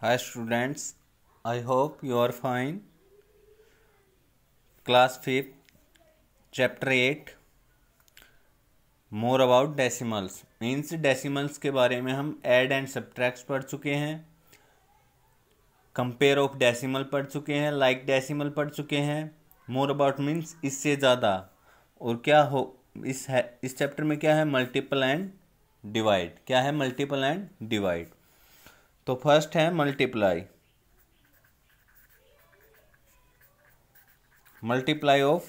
High students I hope you are fine class fifth chapter eight more about decimals means decimals के बारे में हम add and subtract पढ़ चुके हैं कंपेयर ऑफ डेसिमल पढ़ चुके हैं लाइक डेसीमल डेसिमल पढ़ चुके हैं मोर अबाउट मीन्स इससे ज़्यादा और क्या हो इस है इस चैप्टर में क्या है मल्टीपल एंड डिवाइड क्या है मल्टीपल एंड डिवाइड तो फर्स्ट है multiply multiply of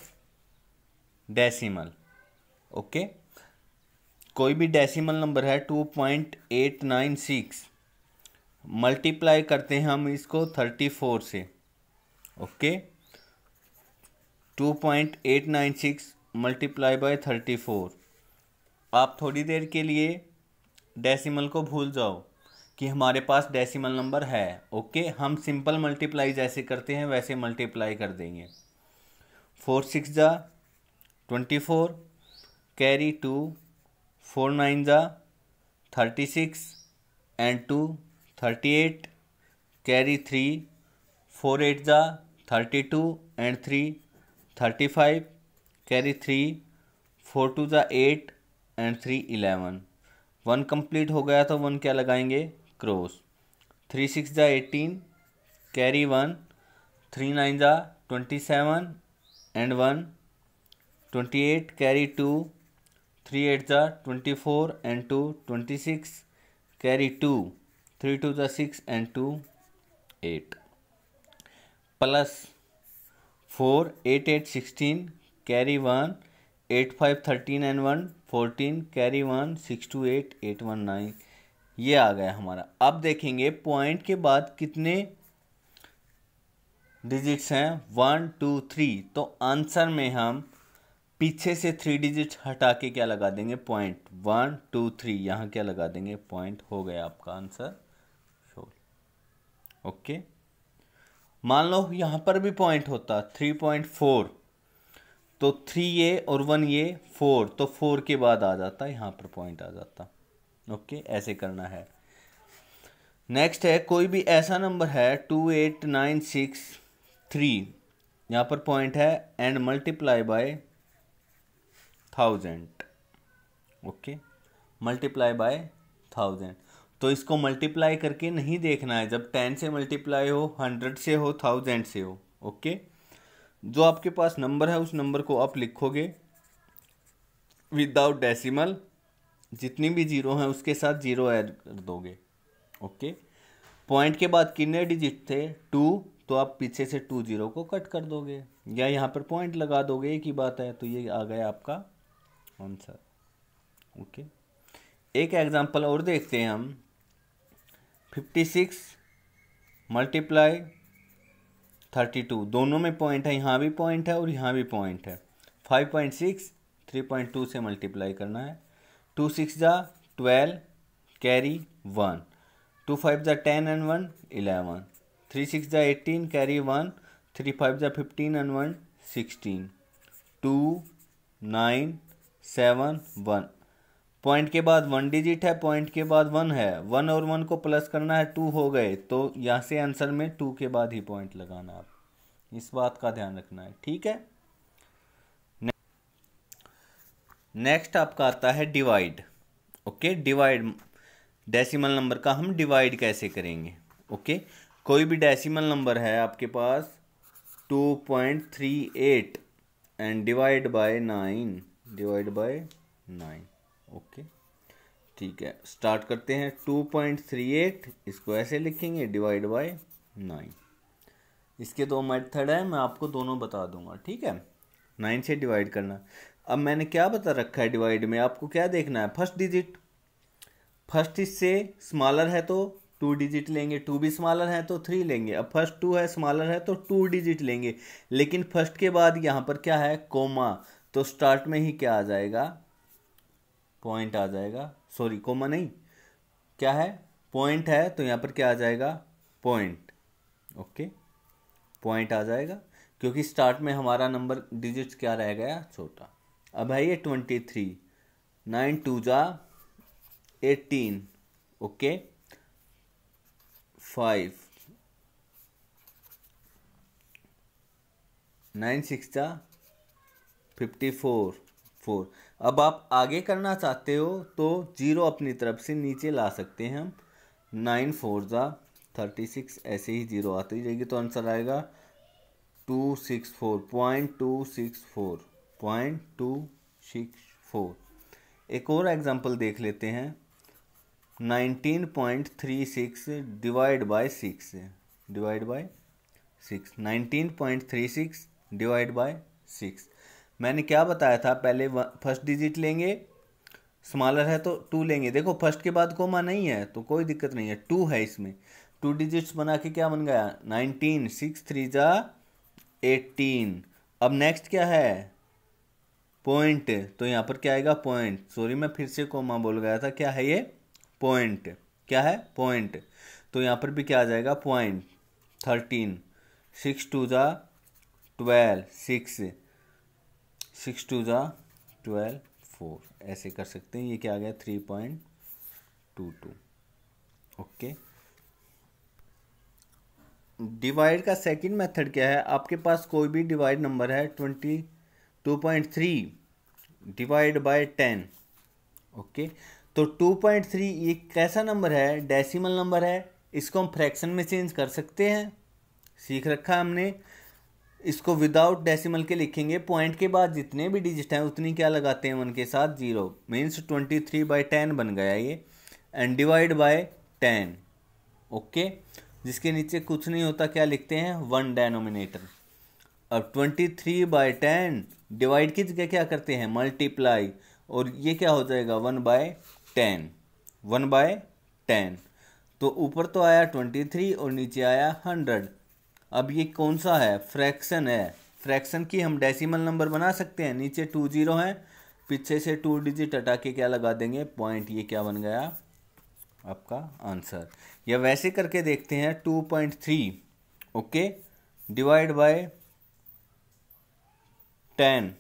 decimal okay कोई भी डेसिमल नंबर है two point eight nine six multiply करते हैं हम इसको थर्टी फोर से okay two point eight nine six multiply by thirty four आप थोड़ी देर के लिए डेसिमल को भूल जाओ कि हमारे पास डेसिमल नंबर है ओके हम सिंपल मल्टीप्लाई जैसे करते हैं वैसे मल्टीप्लाई कर देंगे फोर सिक्स जा twenty four carry two four nine जा thirty six and two thirty eight carry three four eight जा thirty two and three thirty five carry three four two जा eight and three eleven one complete हो गया तो one क्या लगाएंगे cross three six जा eighteen carry one three nine जा twenty seven and one twenty eight carry two three eight जा twenty four and two twenty six carry two three two जा six and two eight plus four eight eight sixteen carry one eight five thirteen and one fourteen carry one six two eight eight one nine ये आ गया हमारा अब देखेंगे point के बाद कितने डिजिट्स हैं वन टू थ्री तो आंसर में हम पीछे से थ्री डिजिट हटा के क्या लगा देंगे पॉइंट वन टू थ्री यहाँ क्या लगा देंगे पॉइंट हो गया आपका आंसर सोल ओके मान लो यहाँ पर भी पॉइंट होता थ्री पॉइंट फोर तो थ्री ये और वन ये फोर तो फोर के बाद आ जाता यहाँ पर पॉइंट आ जाता ओके ऐसे करना है नेक्स्ट है कोई भी ऐसा नंबर है two eight nine six three यहाँ पर पॉइंट है and multiply by thousand okay multiply by thousand तो इसको मल्टीप्लाई करके नहीं देखना है जब टेन से मल्टीप्लाई हो हंड्रेड से हो थाउजेंड से हो ओके okay? जो आपके पास नंबर है उस नंबर को आप लिखोगे विदाउट डेसिमल जितनी भी जीरो हैं उसके साथ जीरो ऐड कर दोगे ओके पॉइंट के बाद कितने डिजिट थे टू तो आप पीछे से टू जीरो को कट कर दोगे या यहाँ पर पॉइंट लगा दोगे एक ही बात है तो ये आ गया आपका आंसर ओके एक एग्जांपल और देखते हैं हम fifty six multiply thirty two दोनों में पॉइंट है यहाँ भी पॉइंट है और यहाँ भी पॉइंट है five point six three point two से मल्टीप्लाई करना है टू सिक्स ज़ा twelve carry one two five ज़ा ten and one eleven three six ज़ा eighteen carry one three five ज़ा fifteen and one sixteen two nine seven one point के बाद one digit है पॉइंट के बाद वन है वन और वन को प्लस करना है टू हो गए तो यहाँ से आंसर में टू के बाद ही पॉइंट लगाना आप इस बात का ध्यान रखना है ठीक है नेक्स्ट आपका आता है divide okay divide decimal number का हम डिवाइड कैसे करेंगे ओके कोई भी डेसिमल नंबर है आपके पास two point three eight and divide by nine divide by nine okay ठीक है स्टार्ट करते हैं टू पॉइंट थ्री एट इसको ऐसे लिखेंगे डिवाइड बाय नाइन इसके दो मेथड है मैं आपको दोनों बता दूंगा ठीक है नाइन से डिवाइड करना अब मैंने क्या बता रखा है डिवाइड में आपको क्या देखना है फर्स्ट डिजिट फर्स्ट इससे स्मॉलर है तो टू डिजिट लेंगे टू भी स्मॉलर है तो थ्री लेंगे अब फर्स्ट टू है स्मॉलर है तो टू डिजिट लेंगे लेकिन फर्स्ट के बाद यहाँ पर क्या है कोमा तो स्टार्ट में ही क्या आ जाएगा पॉइंट आ जाएगा सॉरी कोमा नहीं क्या है पॉइंट है तो यहाँ पर क्या आ जाएगा पॉइंट ओके पॉइंट आ जाएगा क्योंकि स्टार्ट में हमारा नंबर डिजिट क्या रह गया छोटा अब है ये ट्वेंटी थ्री नाइन टू जा eighteen okay five nine six जा फिफ्टी फोर फोर अब आप आगे करना चाहते हो तो जीरो अपनी तरफ से नीचे ला सकते हैं हम नाइन फोर ज़ा थर्टी सिक्स ऐसे ही जीरो आती जाएगी तो आंसर आएगा two six four point two six four point two six four एक और एग्जांपल देख लेते हैं nineteen point three six divide by six divide by six nineteen point three six divide by six मैंने क्या बताया था पहले फर्स्ट डिजिट लेंगे स्मॉलर है तो टू लेंगे देखो फर्स्ट के बाद कोमा नहीं है तो कोई दिक्कत नहीं है टू है इसमें टू डिजिट्स बना के क्या बन गया नाइनटीन सिक्स थ्री जा एटीन अब नेक्स्ट क्या है पॉइंट तो यहाँ पर क्या आएगा पॉइंट सॉरी मैं फिर से कोमा बोल गया था क्या है ये पॉइंट क्या है पॉइंट तो यहाँ पर भी क्या आ जाएगा पॉइंट थर्टीन सिक्स टू ज़ा ट्वेल्व सिक्स सिक्स टू ज़ा ट्वेल्व फोर ऐसे कर सकते हैं ये क्या आ गया three point two two okay divide का सेकंड मेथड क्या है आपके पास कोई भी डिवाइड नंबर है twenty two point three divide by ten okay तो टू पॉइंट थ्री ये कैसा नंबर है डेसिमल नंबर है इसको हम फ्रैक्शन में चेंज कर सकते हैं सीख रखा हमने इसको विदाउट डेसिमल के लिखेंगे पॉइंट के बाद जितने भी डिजिट हैं उतनी क्या लगाते हैं उनके साथ zero means twenty three by ten बन गया ये and divide by ten okay जिसके नीचे कुछ नहीं होता क्या लिखते हैं वन डेनोमिनेटर अब twenty three by ten divide की जगह क्या करते हैं मल्टीप्लाई और ये क्या हो जाएगा one by ten one by ten तो ऊपर तो आया ट्वेंटी थ्री और नीचे आया हंड्रेड अब ये कौन सा है फ्रैक्शन है फ्रैक्शन की हम डेसिमल नंबर बना सकते हैं नीचे टू जीरो हैं पीछे से टू डिजिट हटा के क्या लगा देंगे पॉइंट ये क्या बन गया आपका आंसर या वैसे करके देखते हैं two point three okay divide by ten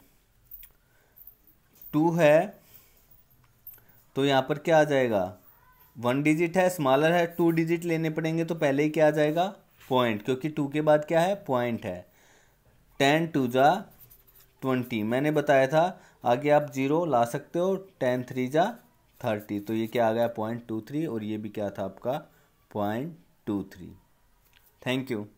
two है तो यहाँ पर क्या आ जाएगा वन डिजिट है स्मॉलर है टू डिजिट लेने पड़ेंगे तो पहले ही क्या आ जाएगा पॉइंट क्योंकि टू के बाद क्या है पॉइंट है टेन टू जा ट्वेंटी मैंने बताया था आगे आप जीरो ला सकते हो टेन थ्री जा थर्टी तो ये क्या आ गया पॉइंट टू थ्री और ये भी क्या था आपका point two three thank you